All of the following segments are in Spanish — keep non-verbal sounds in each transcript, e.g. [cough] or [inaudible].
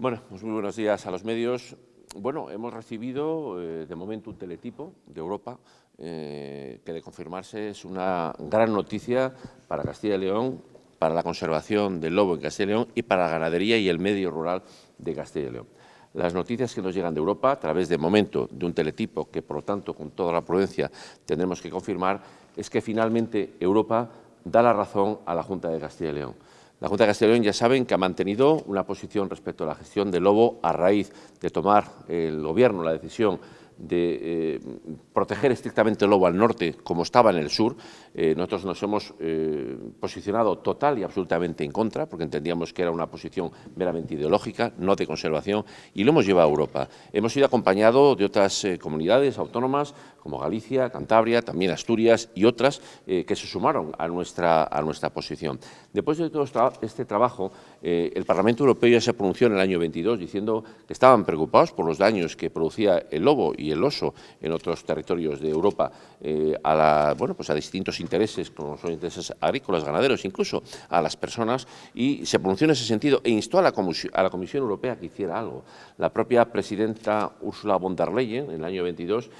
Bueno, pues muy buenos días a los medios. Bueno, hemos recibido eh, de momento un teletipo de Europa eh, que de confirmarse es una gran noticia para Castilla y León, para la conservación del lobo en Castilla y León y para la ganadería y el medio rural de Castilla y León. Las noticias que nos llegan de Europa a través de momento de un teletipo que por lo tanto con toda la prudencia tendremos que confirmar es que finalmente Europa da la razón a la Junta de Castilla y León. La Junta de Castellón ya saben que ha mantenido una posición respecto a la gestión del lobo a raíz de tomar el Gobierno la decisión de eh, proteger estrictamente el lobo al norte como estaba en el sur, eh, nosotros nos hemos eh, posicionado total y absolutamente en contra, porque entendíamos que era una posición meramente ideológica, no de conservación, y lo hemos llevado a Europa. Hemos ido acompañado de otras comunidades autónomas como Galicia, Cantabria, también Asturias y otras eh, que se sumaron a nuestra, a nuestra posición. Después de todo este trabajo, eh, el Parlamento Europeo ya se pronunció en el año 22 diciendo que estaban preocupados por los daños que producía el lobo y el oso en otros territorios de Europa eh, a, la, bueno, pues a distintos intereses, como son intereses agrícolas, ganaderos, incluso a las personas, y se pronunció en ese sentido e instó a la Comisión, a la Comisión Europea que hiciera algo. La propia presidenta Ursula von der Leyen, en el año 22,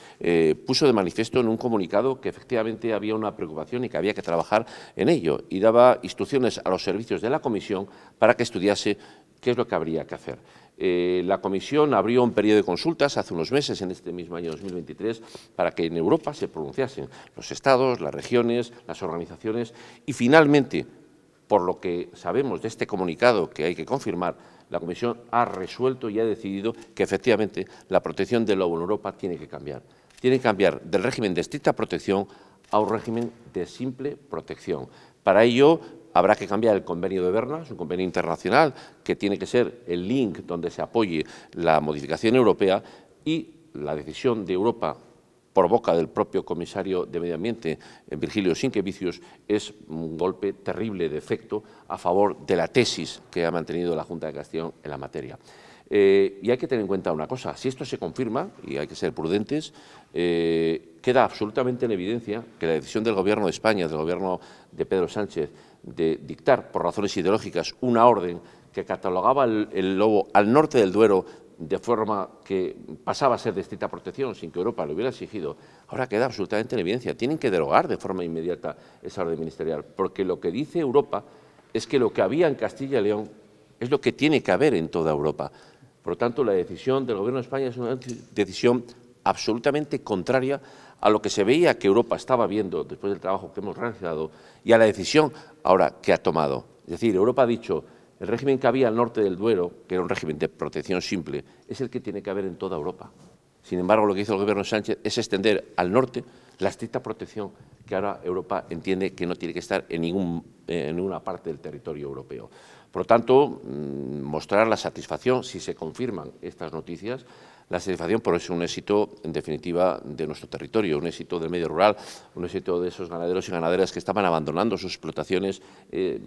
puso de manifiesto en un comunicado que efectivamente había una preocupación y que había que trabajar en ello y daba instrucciones a los servicios de la comisión para que estudiase qué es lo que habría que hacer. Eh, la Comisión abrió un periodo de consultas hace unos meses, en este mismo año 2023, para que en Europa se pronunciasen los estados, las regiones, las organizaciones y finalmente, por lo que sabemos de este comunicado que hay que confirmar, la Comisión ha resuelto y ha decidido que efectivamente la protección del lobo en Europa tiene que cambiar tiene que cambiar del régimen de estricta protección a un régimen de simple protección. Para ello habrá que cambiar el convenio de Berna, es un convenio internacional que tiene que ser el link donde se apoye la modificación europea y la decisión de Europa por boca del propio comisario de Medio Ambiente, eh, Virgilio Sinquevicius, es un golpe terrible de efecto a favor de la tesis que ha mantenido la Junta de Gestión en la materia. Eh, y hay que tener en cuenta una cosa, si esto se confirma, y hay que ser prudentes, eh, queda absolutamente en evidencia que la decisión del Gobierno de España, del Gobierno de Pedro Sánchez, de dictar por razones ideológicas una orden que catalogaba el, lobo al norte del Duero de forma que pasaba a ser de estricta protección sin que Europa lo hubiera exigido, ahora queda absolutamente en evidencia. Tienen que derogar de forma inmediata esa orden ministerial, porque lo que dice Europa es que lo que había en Castilla y León es lo que tiene que haber en toda Europa. Por lo tanto, la decisión del Gobierno de España es una decisión absolutamente contraria a lo que se veía que Europa estaba viendo después del trabajo que hemos realizado y a la decisión ahora que ha tomado. Es decir, Europa ha dicho, el régimen que había al norte del Duero, que era un régimen de protección simple, es el que tiene que haber en toda Europa. Sin embargo, lo que hizo el gobierno Sánchez es extender al norte la estricta protección que ahora Europa entiende que no tiene que estar en ningún en una parte del territorio europeo. Por lo tanto, mm, mostrar la satisfacción, si se confirman estas noticias, la satisfacción por es un éxito, en definitiva, de nuestro territorio, un éxito del medio rural, un éxito de esos ganaderos y ganaderas que estaban abandonando sus explotaciones eh,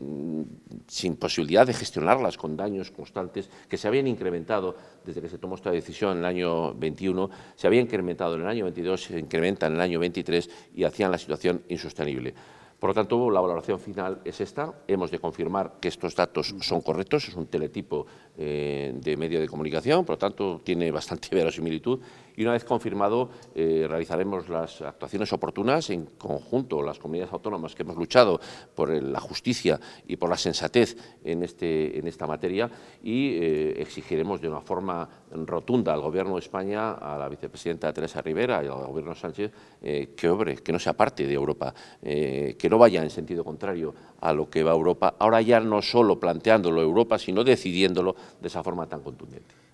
sin posibilidad de gestionarlas, con daños constantes que se habían incrementado desde que se tomó esta decisión en el año 21, se había incrementado en el año 22, se incrementa en el año 23 y hacían la situación insostenible. Por lo tanto, la valoración final es esta. Hemos de confirmar que estos datos son correctos. Es un teletipo eh, de medio de comunicación, por lo tanto, tiene bastante [laughs] verosimilitud. Y una vez confirmado, eh, realizaremos las actuaciones oportunas en conjunto, las comunidades autónomas que hemos luchado por la justicia y por la sensatez en, este, esta materia y eh, exigiremos de una forma rotunda al Gobierno de España, a la vicepresidenta Teresa Rivera y al Gobierno Sánchez que obre, que no sea parte de Europa, que no vaya en sentido contrario a lo que va Europa, ahora ya no solo planteándolo Europa, sino decidiéndolo de esa forma tan contundente.